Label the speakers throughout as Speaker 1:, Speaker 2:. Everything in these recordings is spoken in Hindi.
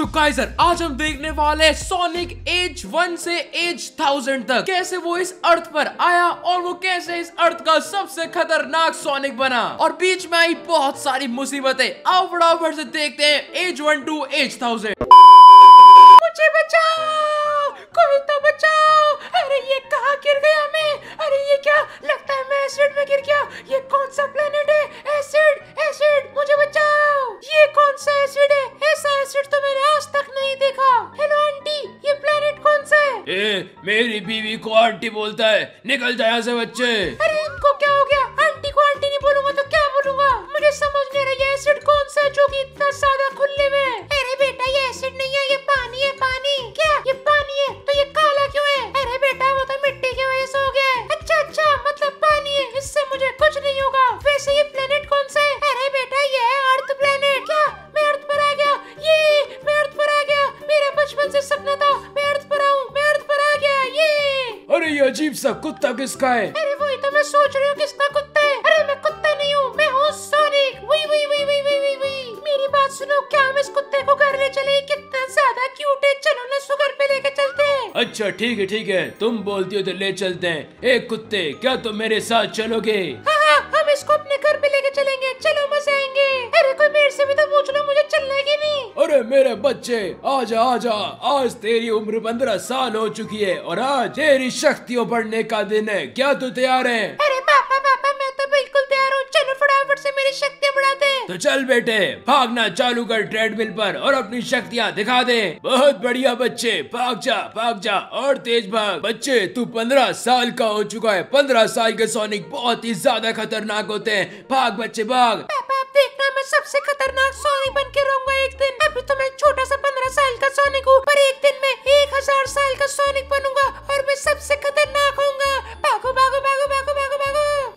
Speaker 1: तो काइजर आज हम देखने वाले सोनिक एज वन से एज थाउजेंड तक कैसे वो इस अर्थ पर आया और वो कैसे इस अर्थ का सबसे खतरनाक सोनिक बना और बीच में आई बहुत सारी मुसीबतें आओ फटाफट से देखते हैं age one two age thousand
Speaker 2: मुझे बचाओ कोई तो बचाओ अरे ये कहा गिर गया मैं अरे ये क्या लगता है मैं एसिड में गिर गया ये कौन सा प्लेनेट है एसिड एसिड मुझे बचाओ ये कौन सा एसिड है ऐसा एसिड तो मैंने आज तक नहीं देखा हेलो आंटी ये प्लेनेट कौन सा है
Speaker 3: ए, मेरी बीवी को आंटी बोलता है निकल जाए यहाँ बच्चे
Speaker 2: अरे इनको क्या हो गया आंटी को आंटी नहीं बोलूंगा तो क्या बोलूंगा मुझे समझ नहीं रही ये एसिड कौन सा है जो की इतना सादा
Speaker 3: कुत्ता किसका है
Speaker 2: अरे वही तो मैं सोच रही हूँ किसका कुत्ता है अरे मैं कुत्ता नहीं हूँ मैं हूँ सोनिक वही वही वही वही वही वही वही मेरी बात सुनो क्या हम इस कुत्ते को घर ले चले कितना ज्यादा क्यूट है चलो ना सुगर पे लेके चलते हैं
Speaker 3: अच्छा ठीक है ठीक है तुम बोलती हो तो ले चलते हैं एक कुत्ते क्या तुम मेरे साथ चलोगे
Speaker 2: हाँ। मेरे बच्चे
Speaker 3: आजा आजा आज तेरी उम्र पंद्रह साल हो चुकी है और आज तेरी शक्तियों बढ़ने का दिन है क्या तू तैयार है अरे तो चल बेटे भागना चालू कर ट्रेडमिल पर और अपनी शक्तियाँ दिखा दे बहुत बढ़िया बच्चे भाग जा भाग जा और तेज भाग बच्चे तू पंद्रह साल का हो चुका है पंद्रह साल के सोनिक बहुत ही ज्यादा खतरनाक होते हैं भाग बच्चे भाग
Speaker 2: देखना मैं सबसे खतरनाक सोनिक बन के रहूंगा एक दिन अभी तो मैं छोटा सा पंद्रह साल का सोनिक हूँ पर एक दिन मैं एक हजार साल का सोनिक बनूंगा और मैं सबसे खतरनाक होऊंगा भागो भागो भागो भागो भागो भागो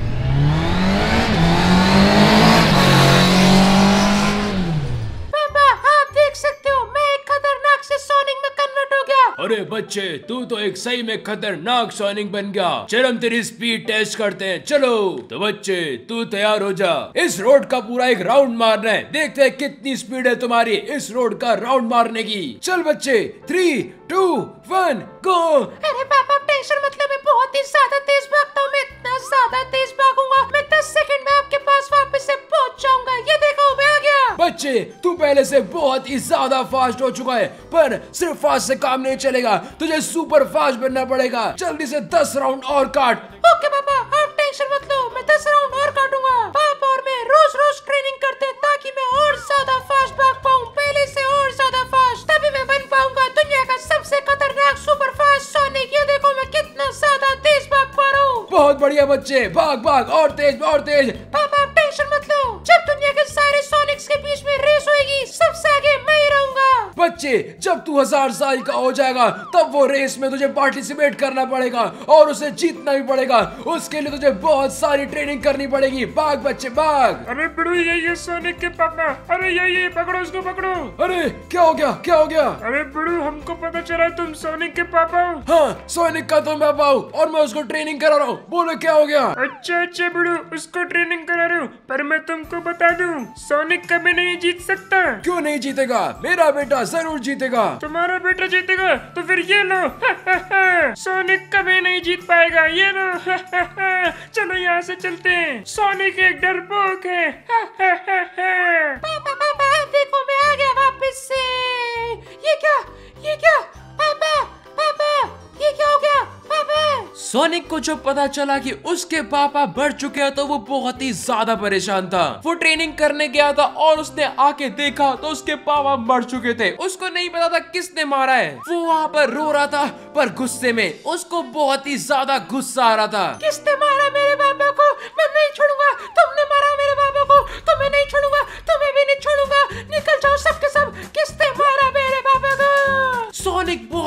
Speaker 3: बच्चे तू तो एक सही में खतरनाक सोनिक बन गया चलो हम तेरी स्पीड टेस्ट करते हैं चलो तो बच्चे तू तैयार हो जा इस रोड का पूरा एक राउंड मारना है देखते हैं कितनी स्पीड है तुम्हारी इस रोड का राउंड मारने की चल बच्चे थ्री टू वन गो
Speaker 2: अरे पापा टेंशन मतलब मैं बहुत ही ज्यादा तेज भागता हूँ मैं इतना ज्यादा तेज भागूंगा मैं दस सेकंड में आपके पास वापस से पहुँच जाऊंगा ये देखो मैं आ गया
Speaker 3: बच्चे तू पहले से बहुत ही ज्यादा फास्ट हो चुका है पर सिर्फ फास्ट से काम नहीं चलेगा तुझे सुपर फास्ट बनना पड़ेगा जल्दी से दस राउंड और काट ओके
Speaker 2: पापा आप टेंशन मत लो मैं दस राउंड और काटूंगा पापा और मैं रोज रोज ट्रेनिंग करते हैं ताकि मैं और ज्यादा फास्ट भाग पाऊँ पहले से और ज्यादा फास्ट तभी मैं बन पाऊंगा दुनिया का सबसे खतरनाक सुपर फास्ट सोनिक ये देखो मैं कितना ज्यादा तेज भाग पा रहा हूँ बहुत बढ़िया बच्चे भाग भाग और तेज और तेज
Speaker 3: बच्चे जब तू हजार साल का हो जाएगा तब वो रेस में तुझे पार्टिसिपेट करना पड़ेगा और उसे जीतना भी पड़ेगा उसके लिए तुझे बहुत सारी ट्रेनिंग करनी पड़ेगी बाघ बच्चे बाघ
Speaker 4: अरे बड़ू ये ये सोनिक के पापा अरे ये ये पकड़ो उसको पकड़ो अरे क्या हो गया क्या हो गया अरे बड़ू हमको पता चला तुम सोनिक के पापा हो हाँ सोनिक का तुम पापा हो और मैं उसको ट्रेनिंग करा रहा हूँ बोलो क्या हो गया अच्छा अच्छा बड़ू उसको ट्रेनिंग करा रहा हूँ पर मैं तुमको बता दू सोनिक कभी नहीं जीत सकता क्यों नहीं जीतेगा मेरा बेटा जरूर जरूर जीतेगा तुम्हारा बेटा जीतेगा तो फिर ये लो सोनिक कभी नहीं जीत पाएगा ये लो चलो यहाँ से चलते हैं सोनिक एक डरपोक है पापा
Speaker 2: पापा देखो मैं आ गया वापस से ये क्या ये क्या
Speaker 1: सोनिक को जब पता चला कि उसके पापा बढ़ चुके हैं तो वो बहुत ही ज्यादा परेशान था वो ट्रेनिंग करने गया था और उसने आके देखा तो उसके पापा मर चुके थे उसको नहीं पता था किसने मारा है वो वहाँ पर रो रहा था पर गुस्से में उसको बहुत ही ज्यादा गुस्सा आ रहा था
Speaker 2: किसने मारा मेरे पापा को मैं नहीं छोड़ूंगा तुमने मारा मेरे पापा को तो मैं नहीं छोड़ूंगा तुम्हें भी नहीं छोड़ूंगा निकल जाओ सब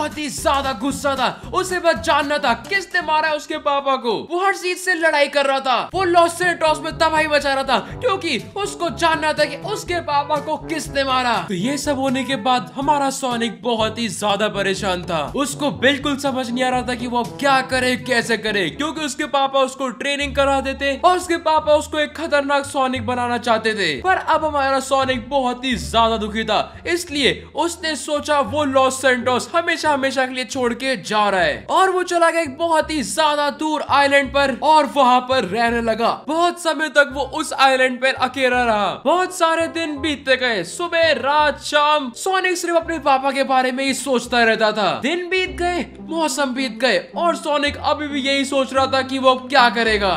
Speaker 2: बहुत ही
Speaker 1: ज्यादा गुस्सा था उसे बस जानना था किसने मारा है उसके पापा को वो हर चीज से लड़ाई कर रहा था वो लॉस टॉस में तबाही बचा रहा था क्योंकि उसको जानना था कि उसके पापा को किसने मारा तो ये सब होने के बाद हमारा सोनिक बहुत ही ज्यादा परेशान था उसको बिल्कुल समझ नहीं आ रहा था की वो क्या करे कैसे करे क्यूँकी उसके पापा उसको ट्रेनिंग करा देते और उसके पापा उसको एक खतरनाक सोनिक बनाना चाहते थे पर अब हमारा सोनिक बहुत ही ज्यादा दुखी था इसलिए उसने सोचा वो लॉस सेंटोस हमेशा हमेशा के लिए छोड़ के जा रहा है और वो चला गया एक बहुत ही ज्यादा दूर आइलैंड पर और वहाँ पर रहने लगा बहुत समय तक वो उस आइलैंड पर अकेला रहा बहुत सारे दिन बीतते गए सुबह रात शाम सोनिक सिर्फ अपने पापा के बारे में ही सोचता रहता था दिन बीत गए मौसम बीत गए और सोनिक अभी भी यही सोच रहा था की वो क्या करेगा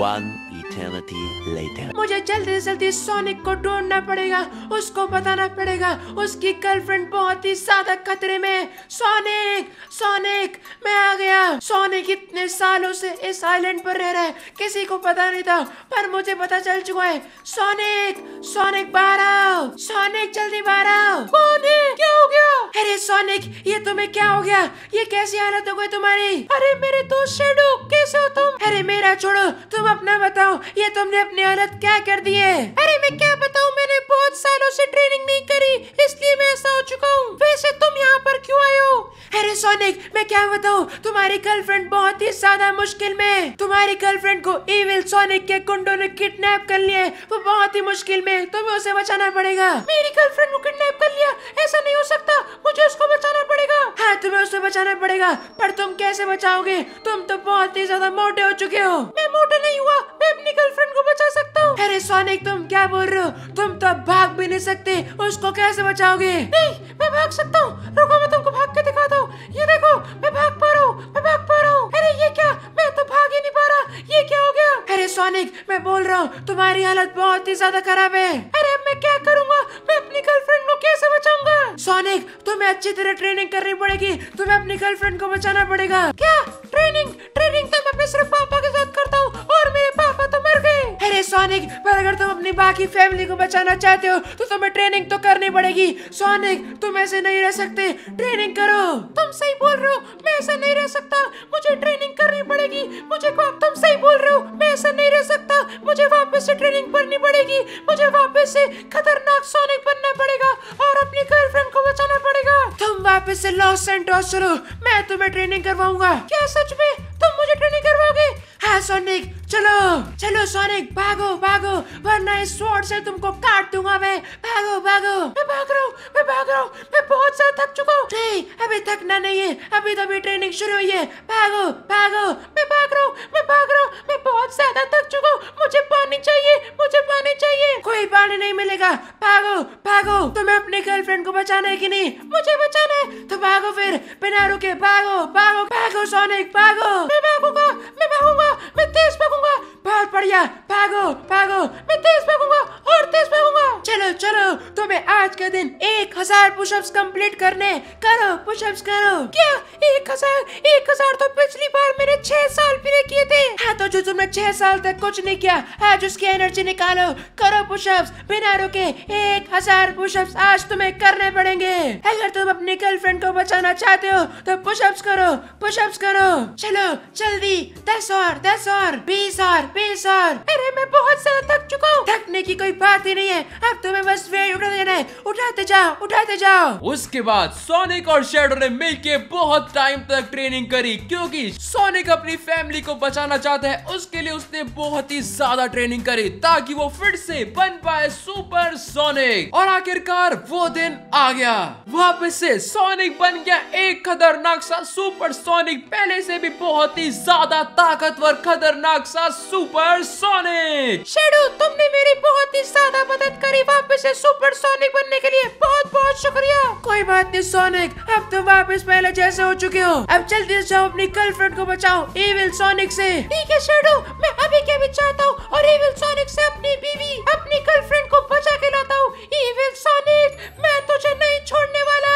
Speaker 5: One eternity लेटर
Speaker 2: मुझे जल्दी से जल्दी सोनिक को ढूंढना पड़ेगा उसको बताना पड़ेगा उसकी गर्लफ्रेंड बहुत ही ज्यादा खतरे में सोनिक सोनिक मैं आ गया सोनिक इतने सालों से इस आइलैंड पर रह रहा है किसी को पता नहीं था पर मुझे पता चल चुका है सोनिक सोनिक बाहर आओ सोनिक जल्दी बाहर आओ सोनिक क्या हो गया अरे सोनिक ये तुम्हें क्या हो गया ये कैसी हालत हो गई तुम्हारी अरे मेरे दोस्त शेडो कैसे हो तुम अरे मेरा छोड़ो तुम अपना बताओ ये तुमने अपने अपनी हालत क्या कर दी है अरे मैं क्या बताऊँ मैंने बहुत सालों से ट्रेनिंग नहीं करी इसलिए मैं ऐसा हो चुका हूँ वैसे तुम यहाँ पर क्यों आए हो अरे सोनिक मैं क्या बताऊँ तुम्हारी गर्लफ्रेंड बहुत ही ज्यादा मुश्किल में है तुम्हारी गर्लफ्रेंड को इविल सोनिक के कुंडो ने किडनेप कर लिया है वो बहुत ही मुश्किल में है तुम्हें उसे बचाना पड़ेगा मेरी गर्लफ्रेंड को किडनेप कर लिया ऐसा नहीं हो सकता मुझे उसको बचाना पड़ेगा हाँ तुम्हें उसे बचाना पड़ेगा पर तुम कैसे बचाओगे तुम तो बहुत ही ज्यादा मोटे हो चुके हो मैं मोटे नहीं हुआ मैं अपनी गर्लफ्रेंड को बचा बचा सकता हूँ अरे सोनिक तुम क्या बोल रहे हो तुम तो भाग भी नहीं सकते उसको कैसे बचाओगे नहीं मैं भाग सकता हूँ रुको मैं तुमको भाग के दिखाता हूँ ये देखो मैं भाग पा रहा हूँ मैं भाग पा रहा हूँ अरे ये क्या मैं तो भाग ही नहीं पा रहा ये क्या हो गया अरे सोनिक मैं बोल रहा हूँ तुम्हारी हालत बहुत ही ज्यादा खराब है अरे मैं क्या करूँगा मैं अपनी गर्लफ्रेंड को कैसे बचाऊंगा सोनिक तुम्हें अच्छी तरह ट्रेनिंग करनी पड़ेगी तुम्हें अपनी गर्लफ्रेंड को बचाना पड़ेगा क्या ट्रेनिंग ट्रेनिंग तो मैं सिर्फ पापा के साथ करता हूँ और मेरे पापा तो मर गए अरे सोनिक पर अगर तुम अपनी बाकी फैमिली को बचाना चाहते हो तो तुम्हें ट्रेनिंग तो करनी पड़ेगी सोनिक तुम ऐसे नहीं रह सकते ट्रेनिंग करो तुम सही बोल रहे हो मैं ऐसा नहीं रह सकता मुझे ट्रेनिंग करनी पड़ेगी मुझे तुम सही बोल रहे हो मैं ऐसा नहीं रह सकता मुझे वापस से ट्रेनिंग करनी पड़ेगी मुझे वापस से खतरनाक सोनिक बनना पड़ेगा और अपनी गर्लफ्रेंड को बचाना पड़ेगा तुम वापस से लॉस सेंटोस चलो मैं तुम्हें ट्रेनिंग करवाऊंगा क्या सच में तुम मुझे ट्रेनिंग करवाओगे हाँ सोनिक चलो चलो सोनिक भागो भागो वरना इस स्वॉर्ड से तुमको काट दूंगा मैं भागो भागो मैं भाग रहा हूँ मैं भाग रहा हूँ मैं बहुत ज्यादा थक चुका हूँ नहीं अभी थकना नहीं है अभी तो अभी ट्रेनिंग शुरू हुई है भागो भागो मैं भाग रहा हूँ मैं भाग रहा हूँ मैं बहुत ज्यादा थक चुका हूँ मुझे पानी चाहिए मुझे पानी चाहिए कोई पानी नहीं मिलेगा भागो भागो तुम्हें अपने गर्लफ्रेंड को बचाना है कि नहीं मुझे बचाना है तो भागो फिर बिना रुके भागो भागो भागो सोनिक भागो मैं भागूंगा मैं भागूंगा मैं तेज भागूंगा guau, para allá, pago, pago, metes, pago, hortes ortes, pago, chelo, chelo, तुम्हें आज के दिन एक हजार पुशअप्स कंप्लीट करने करो पुशअप्स करो क्या एक हजार एक हजार तो पिछली बार मैंने छह साल पहले किए थे हाँ तो जो तुमने छह साल तक कुछ नहीं किया आज उसकी एनर्जी निकालो करो पुशअप्स बिना रुके एक हजार पुशअप्स आज तुम्हें करने पड़ेंगे अगर तुम अपनी गर्लफ्रेंड को बचाना चाहते हो तो पुशअप्स करो पुशअप्स करो चलो जल्दी दस और दस और बीस और बीस और अरे मैं बहुत ज्यादा थक चुका हूँ थकने की कोई बात ही नहीं है अब तुम्हें बस वेट उठा देने उठाते जाओ उठाते जाओ उसके
Speaker 1: बाद सोनिक और शेडो ने मिलके बहुत टाइम तक ट्रेनिंग करी क्योंकि सोनिक अपनी फैमिली को बचाना चाहता है उसके लिए उसने बहुत ही ज्यादा ट्रेनिंग करी ताकि वो फिर से बन पाए सुपर सोनिक और आखिरकार वो दिन आ गया वापस से सोनिक बन गया एक खतरनाक सा सुपर सोनिक पहले से भी बहुत ही
Speaker 2: ज्यादा ताकतवर खतरनाक सा सुपर सोनिक शेडो तुमने मेरी बहुत ही ज्यादा मदद करी वापस से सुपर सोनिक बनने के लिए बहुत बहुत शुक्रिया कोई बात नहीं सोनिक अब तुम वापस पहले जैसे हो चुके हो अब जल्दी से जाओ अपनी गर्लफ्रेंड को बचाओ एविल सोनिक से ठीक है शेडो मैं अभी के भी चाहता हूँ और एविल सोनिक से अपनी बीवी अपनी गर्लफ्रेंड को बचा के लाता हूँ एविल सोनिक मैं तुझे नहीं छोड़ने वाला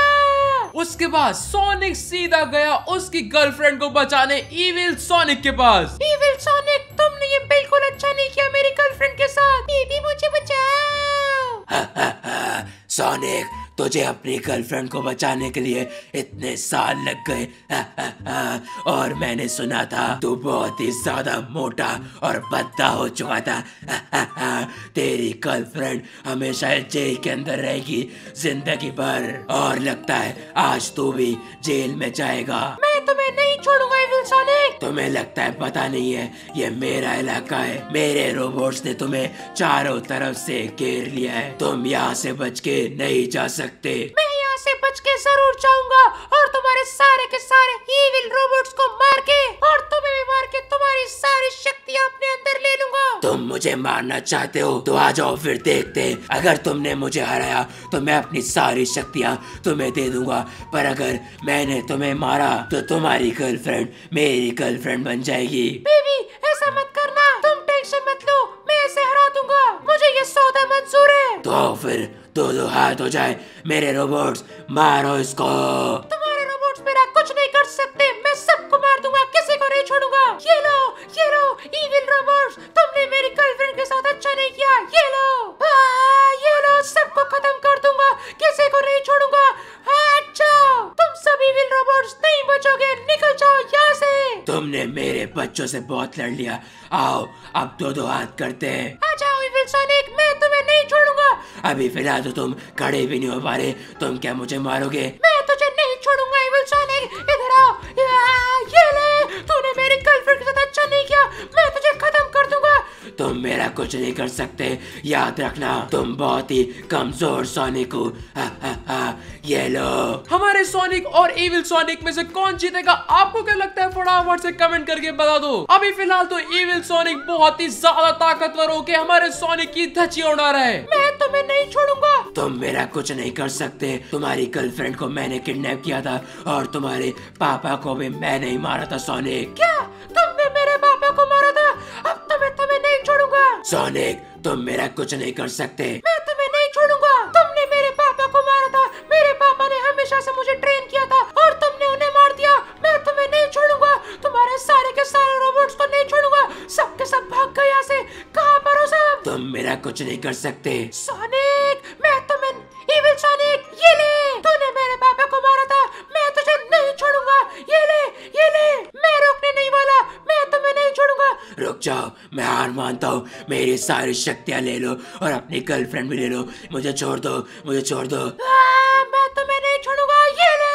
Speaker 2: उसके बाद सोनिक सीधा गया
Speaker 1: उसकी गर्लफ्रेंड को बचाने इविल
Speaker 5: सोनिक के पास
Speaker 2: इविल सोनिक तो
Speaker 5: अनेक तुझे अपनी गर्लफ्रेंड को बचाने के लिए इतने साल लग गए और मैंने सुना था तू बहुत ही ज्यादा मोटा और बद्दा हो चुका था तेरी गर्लफ्रेंड हमेशा जेल के अंदर रहेगी जिंदगी भर और लगता है आज तू भी जेल में जाएगा
Speaker 2: मैं तुम्हें तो नहीं छोड़ूंगा एविल सोनिक
Speaker 5: तुम्हें लगता है पता नहीं है ये मेरा इलाका है मेरे रोबोट्स ने तुम्हें चारों तरफ से घेर लिया है तुम यहाँ से बच के नहीं जा सकते
Speaker 2: मैं यहाँ से बच के जरूर जाऊंगा और तुम्हारे सारे के सारे ईविल रोबोट्स को मार के और तुम्हें भी
Speaker 5: तुम मुझे मारना चाहते हो तो आ जाओ फिर देखते हैं अगर तुमने मुझे हराया तो मैं अपनी सारी शक्तियाँ तुम्हें दे दूंगा पर अगर मैंने तुम्हें मारा तो तुम्हारी गर्लफ्रेंड मेरी गर्लफ्रेंड बन जाएगी
Speaker 2: बेबी ऐसा मत करना तुम टेंशन मत लो मैं ऐसे हरा दूंगा मुझे ये सौदा मंजूर है
Speaker 5: तो फिर दो दो हाथ हो जाए मेरे रोबोट्स मारो इसको तो तुमने मेरे बच्चों से बहुत लड़ लिया आओ अब दो दो हाथ करते हैं
Speaker 2: सोनिक मैं तुम्हें नहीं छोड़ूंगा
Speaker 5: अभी फिलहाल तो तुम खड़े भी नहीं हो पा रहे तुम क्या मुझे मारोगे
Speaker 2: मैं तुझे नहीं छोड़ूंगा इधर आओ ये ले तूने
Speaker 5: तुम मेरा कुछ नहीं कर सकते याद रखना तुम बहुत ही कमजोर सोनिक हो ये लो
Speaker 1: हमारे सोनिक और इविल सोनिक में से कौन जीतेगा आपको क्या लगता है फटाफट से कमेंट करके बता दो अभी फिलहाल तो इविल सोनिक बहुत ही ज्यादा ताकतवर होके हमारे सोनिक की
Speaker 5: धची उड़ा रहा है
Speaker 2: मैं तुम्हें नहीं छोड़ूंगा
Speaker 5: तुम मेरा कुछ नहीं कर सकते तुम्हारी गर्लफ्रेंड को मैंने किडनेप किया था और तुम्हारे पापा को भी मैंने ही मारा था सोनिक क्या सोनिक तुम मेरा कुछ नहीं कर सकते मैं तुम्हें नहीं छोड़ूंगा तुमने मेरे
Speaker 2: पापा को मारा था मेरे पापा ने हमेशा से मुझे ट्रेन किया था और तुमने उन्हें मार दिया मैं तुम्हें नहीं छोड़ूंगा तुम्हारे सारे के सारे रोबोट को नहीं छोड़ूंगा सबके सब भाग गए यहाँ कहाँ पर हो सब तुम मेरा कुछ
Speaker 5: नहीं कर सकते सॉरी मानता हूँ मेरी सारी शक्तियाँ ले लो और अपनी गर्लफ्रेंड भी ले लो मुझे छोड़ दो मुझे छोड़ दो
Speaker 2: आ, मैं तुम्हें नहीं
Speaker 1: छोड़ूंगा ये ले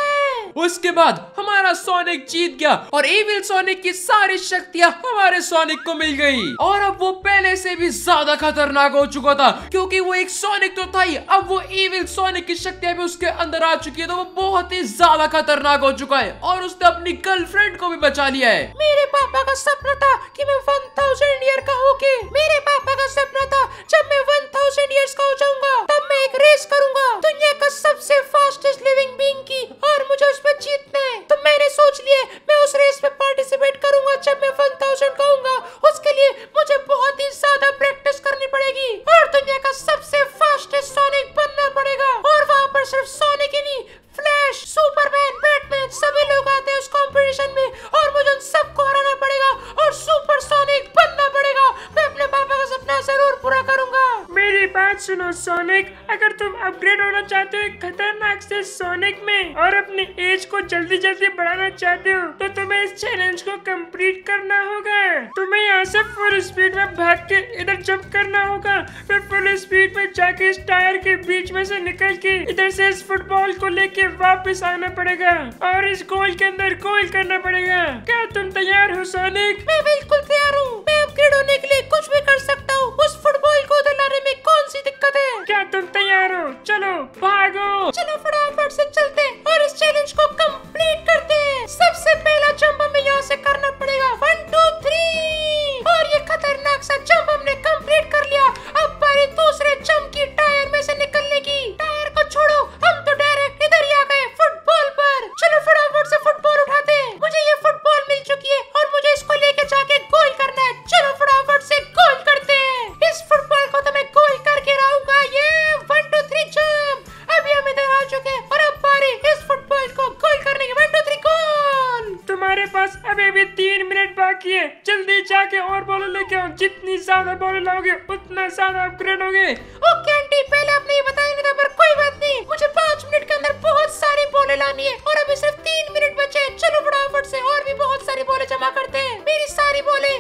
Speaker 1: उसके बाद हमारा सोनिक जीत गया और एविल सोनिक की सारी शक्तियाँ हमारे सोनिक को मिल गई और अब वो पहले से भी ज्यादा खतरनाक हो चुका था क्योंकि वो एक सोनिक तो था ही अब वो एविल सोनिक की शक्तियां भी उसके अंदर आ चुकी है तो वो बहुत ही ज्यादा खतरनाक हो चुका है और उसने अपनी गर्लफ्रेंड को भी बचा लिया है
Speaker 2: मेरे पापा का सपना था की मैं वन थाउजेंड ईयर का होके मेरे पापा का सपना था जब मैं वन थाउजेंड ईयर का हो जाऊंगा तब मैं एक रेस करूंगा दुनिया का सबसे फास्टेस्ट लिविंग बींग की और मुझे उसमें जीतना है तो मैं मैंने सोच लिया मैं उस रेस में पार्टिसिपेट करूंगा जब मैं वन थाउजेंड कहूंगा उसके लिए मुझे बहुत ही ज्यादा प्रैक्टिस करनी पड़ेगी और दुनिया का सबसे फास्टेस्ट सोनिक बनना पड़ेगा और वहाँ पर सिर्फ सोनिक ही नहीं फ्लैश सुपरमैन बैटमैन सभी लोग आते हैं उस कंपटीशन में और मुझे उन सबको हराना पड़ेगा और सुपर सोनिक बनना पड़ेगा मैं अपने पापा का सपना जरूर पूरा करूंगा
Speaker 4: मेरी बात सुनो सोनिक तुम अपग्रेड होना चाहते हो खतरनाक से सोनिक में और अपने एज को जल्दी जल्दी बढ़ाना चाहते हो तो तुम्हें इस चैलेंज को कंप्लीट करना होगा तुम्हें यहाँ से फुल स्पीड में भाग के इधर जंप करना होगा फिर फुल स्पीड में जाके इस टायर के बीच में से निकल के इधर से इस फुटबॉल को लेके वापस आना पड़ेगा और इस गोल के अंदर गोल करना पड़ेगा क्या तुम तैयार हो
Speaker 2: सोनिक मैं बिल्कुल अपग्रेड हो गए ओके आंटी पहले आपने ये बताया नहीं था पर कोई बात नहीं मुझे पाँच मिनट के अंदर बहुत सारी बोले लानी है और अभी सिर्फ तीन मिनट बचे हैं चलो फटाफट से और भी बहुत सारी बोले जमा करते हैं मेरी सारी बोले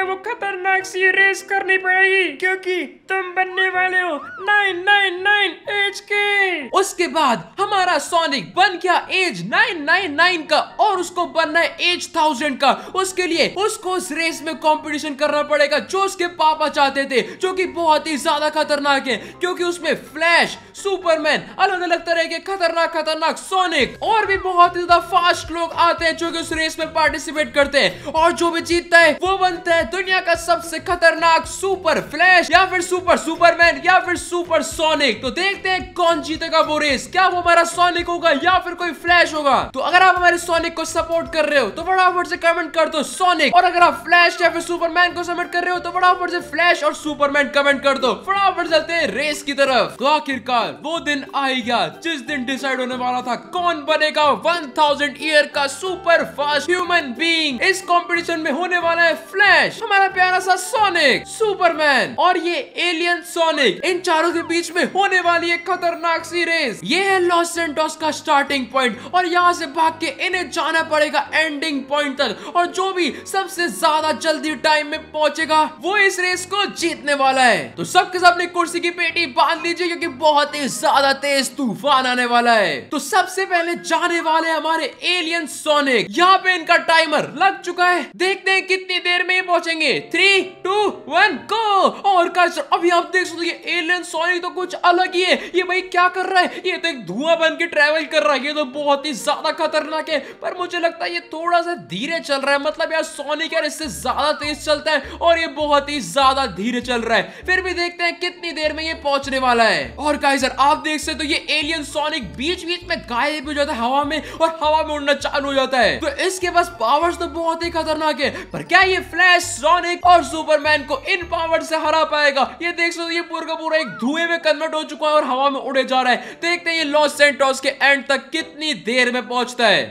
Speaker 1: eu vou catar na galaxy race करनी पड़ेगी क्योंकि तुम बनने वाले हो नाइन नाइन नाइन एज के उसके बाद हमारा सोनिक बन गया एज नाइन नाइन नाइन का और उसको बनना है एज थाउजेंड का उसके लिए उसको उस रेस में कंपटीशन करना पड़ेगा जो उसके पापा चाहते थे जो कि बहुत ही ज्यादा खतरनाक है क्योंकि उसमें फ्लैश सुपरमैन अलग अलग तरह के खतरनाक खतरनाक सोनिक और भी बहुत ही ज्यादा फास्ट लोग आते हैं जो कि उस रेस में पार्टिसिपेट करते हैं और जो भी जीतता है वो बनता है दुनिया का सबसे सबसे खतरनाक सुपर फ्लैश या फिर सुपर सुपरमैन या फिर सुपर सोनिक तो देखते हैं कौन जीतेगा वो रेस क्या वो हमारा सोनिक होगा या फिर कोई फ्लैश होगा तो अगर आप हमारे सोनिक को सपोर्ट कर रहे हो तो फटाफट से कमेंट कर दो सोनिक और अगर आप फ्लैश या फिर सुपरमैन को सपोर्ट कर रहे हो तो फटाफट से फ्लैश और सुपरमैन कमेंट कर दो फटाफट चलते हैं रेस की तरफ तो आखिरकार वो दिन आएगा जिस दिन डिसाइड होने वाला था कौन बनेगा 1000 ईयर का सुपर फास्ट ह्यूमन बींग इस कॉम्पिटिशन में होने वाला है फ्लैश हमारा प्यारा सा सोनिक सुपरमैन और ये एलियन सोनिक इन चारों के बीच में होने वाली एक खतरनाक सी रेस ये है लॉस सेंटोस का स्टार्टिंग पॉइंट और यहाँ से भाग के इन्हें जाना पड़ेगा एंडिंग पॉइंट तक और जो भी सबसे ज्यादा जल्दी टाइम में पहुंचेगा वो इस रेस को जीतने वाला है तो सबके सब अपनी कुर्सी की पेटी बांध लीजिए क्योंकि बहुत ही ज्यादा तेज तूफान आने वाला है तो सबसे पहले जाने वाले हमारे एलियन सोनिक यहाँ पे इनका टाइमर लग चुका है देखते हैं कितनी देर में पहुंचेंगे थ्री टू वन गो और गाइस अभी आप देख सकते ये एलियन सोनिक तो कुछ अलग ही है ये भाई क्या कर रहा है ये तो एक धुआं बन के ट्रेवल कर रहा है ये तो बहुत ही ज्यादा खतरनाक है पर मुझे लगता है ये थोड़ा सा धीरे चल रहा है मतलब यार सोनिक यार इससे ज्यादा तेज चलता है और ये बहुत ही ज्यादा धीरे चल रहा है फिर भी देखते हैं कितनी देर में ये पहुंचने वाला है और गाइस आप देख सकते तो ये एलियन सोनिक बीच बीच में गायब हो जाता है हवा में और हवा में उड़ना चालू हो जाता है तो इसके पास पावर्स तो बहुत ही खतरनाक है पर क्या ये फ्लैश सोनिक और सुपरमैन को इन पावर से हरा पाएगा ये देख सकते ये पूरा का पूरा एक धुएं में कन्वर्ट हो चुका है और हवा में उड़े जा रहा है देखते हैं ये लॉस सेंटोस के एंड तक कितनी देर में पहुंचता है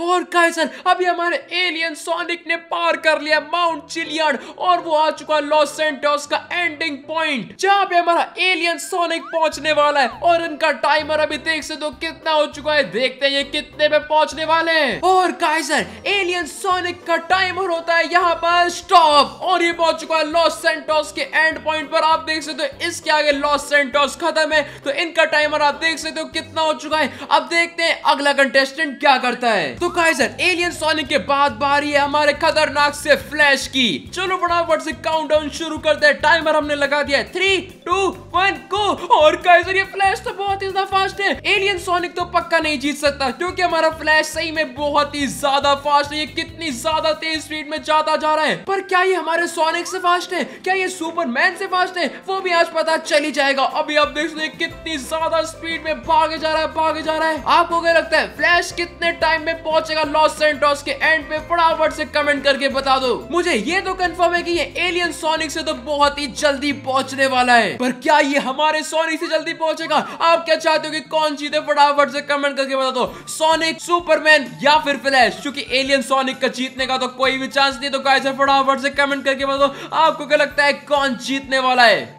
Speaker 1: और कैसन अभी हमारे एलियन सोनिक ने पार कर लिया माउंट चिलियन और वो आ चुका है लॉस सेंटोस का एंडिंग पॉइंट जहाँ पे हमारा एलियन सोनिक पहुंचने वाला है और इनका टाइमर अभी देख से तो कितना हो चुका है देखते हैं ये कितने पे पहुंचने वाले हैं और कैसन एलियन सोनिक का टाइमर होता है यहाँ पर स्टॉप और ये पहुंच चुका है लॉस सेंटोस के एंड पॉइंट पर आप देख सकते हो इसके आगे लॉस सेंटोस खत्म है तो इनका टाइमर आप देख सकते हो कितना हो चुका है अब देखते हैं अगला कंटेस्टेंट क्या करता है तो काइजर एलियन सोनिक के बाद बारी है हमारे खतरनाक से फ्लैश की चलो फटाफट से काउंटडाउन शुरू करते हैं टाइमर हमने लगा दिया थ्री टू वन को और काइजर ये फ्लैश तो बहुत ही ज्यादा फास्ट है एलियन सोनिक तो पक्का नहीं जीत सकता क्योंकि हमारा फ्लैश सही में बहुत ही ज्यादा फास्ट है ये कितनी ज्यादा तेज स्पीड में जाता जा रहा है पर क्या ये हमारे सोनिक से फास्ट है क्या ये सुपरमैन से फास्ट है वो भी आज पता चल ही जाएगा अभी आप देख सकते कितनी ज्यादा स्पीड में भागे जा रहा है भागे जा रहा है आपको क्या लगता है फ्लैश कितने टाइम में पहुंचेगा लॉस सेंटोस के एंड पे फटाफट से कमेंट करके बता दो मुझे ये तो कंफर्म है कि ये एलियन सोनिक से तो बहुत ही जल्दी पहुंचने वाला है पर क्या ये हमारे सोनिक से जल्दी पहुंचेगा आप क्या चाहते हो कि कौन जीते फटाफट से कमेंट करके बता दो सोनिक सुपरमैन या फिर फ्लैश क्योंकि एलियन सोनिक का जीतने का तो कोई भी चांस नहीं तो कैसे फटाफट से कमेंट करके बता दो आपको क्या लगता है कौन जीतने वाला है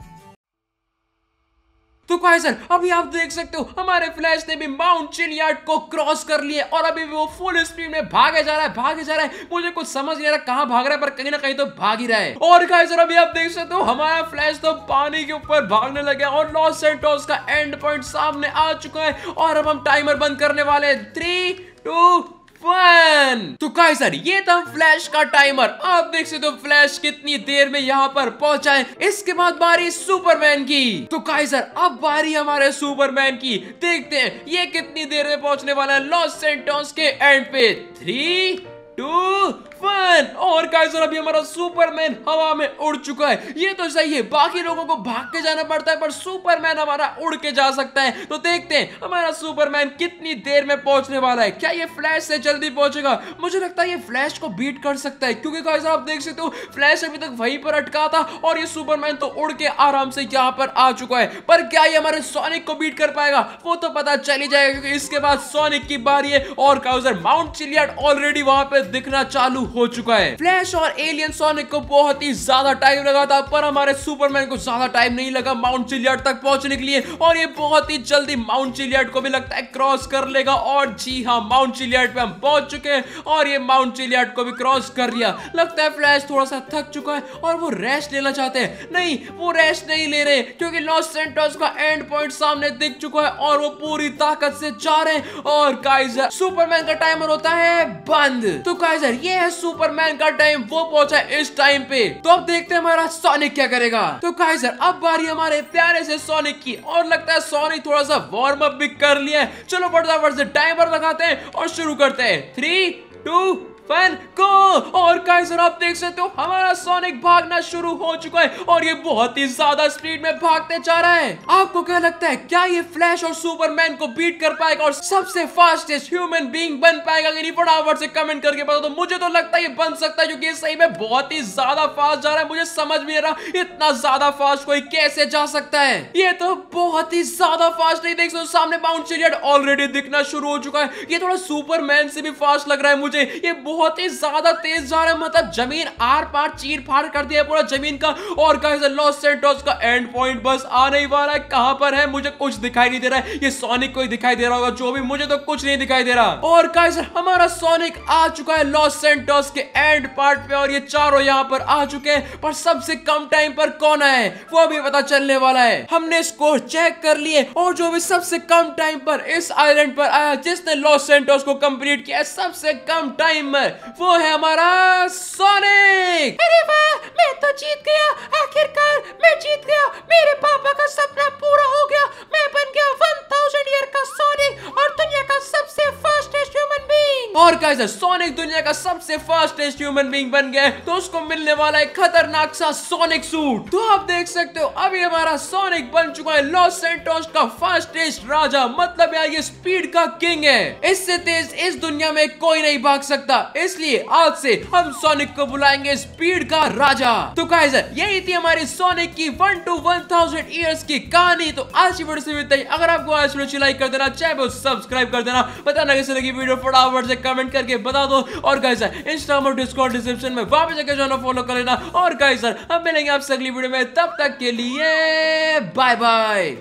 Speaker 1: तो कायसन अभी आप देख सकते हो हमारे फ्लैश ने भी माउंट चिलियार्ड को क्रॉस कर लिए और अभी भी वो फुल स्पीड में भागे जा रहा है भागे जा रहा है मुझे कुछ समझ नहीं आ रहा कहाँ भाग रहा है पर कहीं ना कहीं तो भाग ही रहा है और कायसन अभी आप देख सकते हो हमारा फ्लैश तो पानी के ऊपर भागने लगे और लॉस सेंटोस का एंड पॉइंट सामने आ चुका है और अब हम टाइमर बंद करने वाले थ्री टू वन तो कहा सर ये था फ्लैश का टाइमर आप देख सकते हो फ्लैश कितनी देर में यहाँ पर पहुंचा है इसके बाद बारी सुपरमैन की तो काय सर अब बारी हमारे सुपरमैन की देखते हैं ये कितनी देर में पहुंचने वाला है लॉस सेंटोस के एंड पे थ्री टू फन और गाइस और अभी हमारा सुपरमैन हवा में उड़ चुका है ये तो सही है बाकी लोगों को भाग के जाना पड़ता है पर सुपरमैन हमारा उड़ के जा सकता है तो देखते हैं हमारा सुपरमैन कितनी देर में पहुंचने वाला है क्या ये फ्लैश से जल्दी पहुंचेगा मुझे लगता है ये फ्लैश को बीट कर सकता है क्योंकि गाइस आप देख सकते हो फ्लैश अभी तक वहीं पर अटका था और ये सुपरमैन तो उड़ के आराम से यहाँ पर आ चुका है पर क्या ये हमारे सोनिक को बीट कर पाएगा वो तो पता चल ही जाएगा क्योंकि इसके बाद सोनिक की बारी है और काउजर माउंट चिलियड ऑलरेडी वहां पर दिखना चालू हो चुका है फ्लैश और एलियन सोनिक को बहुत ही ज्यादा टाइम लगा था पर हमारे सुपरमैन को ज्यादा टाइम नहीं लगा माउंट चिलियर्ड तक पहुंचने के लिए और ये बहुत ही जल्दी माउंट चिलियर्ड को भी लगता है क्रॉस कर लेगा और जी हाँ माउंट चिलियर्ड पे हम पहुंच चुके हैं और ये माउंट चिलियर्ड को भी क्रॉस कर लिया लगता है फ्लैश थोड़ा सा थक चुका है और वो रेस्ट लेना चाहते हैं नहीं वो रेस्ट नहीं ले रहे क्योंकि लॉस सेंटर्स का एंड पॉइंट सामने दिख चुका है और वो पूरी ताकत से जा रहे हैं और काइजर सुपरमैन का टाइमर होता है बंद तो काइजर ये है सुपरमैन का टाइम वो पहुंचा इस टाइम पे तो अब देखते हैं हमारा सोनिक क्या करेगा तो काइजर अब बारी हमारे प्यारे से सोनिक की और लगता है सोनिक थोड़ा सा वार्म अप भी कर लिया है चलो फटाफट से टाइमर लगाते हैं और शुरू करते हैं थ्री टू फैन को और काइजर आप देख सकते हो हमारा सोनिक भागना शुरू हो चुका है और ये बहुत ही ज्यादा स्पीड में भागते जा रहा है आपको क्या लगता है क्या ये फ्लैश और सुपरमैन को बीट कर पाएगा और सबसे फास्टेस्ट ह्यूमन बींग बन पाएगा अगर फटाफट से कमेंट करके बता दो तो मुझे तो लगता है ये बन सकता है क्योंकि सही में बहुत ही ज्यादा फास्ट जा रहा है मुझे समझ भी आ रहा इतना ज्यादा फास्ट कोई कैसे जा सकता है ये तो बहुत ही ज्यादा फास्ट नहीं देख सकते सामने बाउंड ऑलरेडी दिखना शुरू हो चुका है ये थोड़ा सुपरमैन से भी फास्ट लग रहा है मुझे ये बहुत बहुत ही ज्यादा तेज जा रहा है मतलब जमीन आर पार चीर फार कर दिया पूरा जमीन का और से लॉस सेंटोस का एंड पॉइंट बस आने वाला है कहां पर है मुझे कुछ दिखाई नहीं दे रहा है ये सोनिक को ही दिखाई दे रहा होगा जो भी मुझे तो कुछ नहीं दिखाई दे रहा और गाइस हमारा सोनिक आ चुका है लॉस सेंटोस के एंड पार्ट पे और ये चारों यहाँ पर आ चुके हैं पर सबसे कम टाइम पर कौन आए वो भी पता चलने वाला है हमने स्कोर चेक कर लिए और जो भी सबसे कम टाइम पर इस आइलैंड पर आया जिसने लॉस सेंटोस को कंप्लीट किया सबसे कम टाइम में
Speaker 2: है वो है हमारा सोनिक अरे वाह मैं तो जीत गया आखिरकार मैं जीत गया मेरे पापा का सपना पूरा हो गया मैं बन गया वन थाउजेंड ईयर और कैसे सोनिक दुनिया
Speaker 1: का सबसे फास्टेस्ट ह्यूमन बींग बन गया तो उसको मिलने वाला एक खतरनाक सा सोनिक सूट तो आप देख सकते हो अभी हमारा सोनिक बन चुका है लॉस सेंटोस का फास्टेस्ट राजा मतलब यार ये स्पीड का किंग है इससे तेज इस दुनिया में कोई नहीं भाग सकता इसलिए आज से हम सोनिक को बुलाएंगे स्पीड का राजा तो कैसे यही थी हमारी सोनिक की one two one thousand years की कहानी तो आज की वीडियो से अगर आपको आज लाइक कर देना चाहे वो सब्सक्राइब कर देना बताना कैसे लगी वीडियो फटाफट से कमेंट कमेंट करके बता दो और गाइस इंस्टाग्राम और डिस्कॉर्ड डिस्क्रिप्शन में वापस जाकर जो है फॉलो कर लेना और गाइस हम मिलेंगे आपसे अगली वीडियो में तब तक के लिए बाय बाय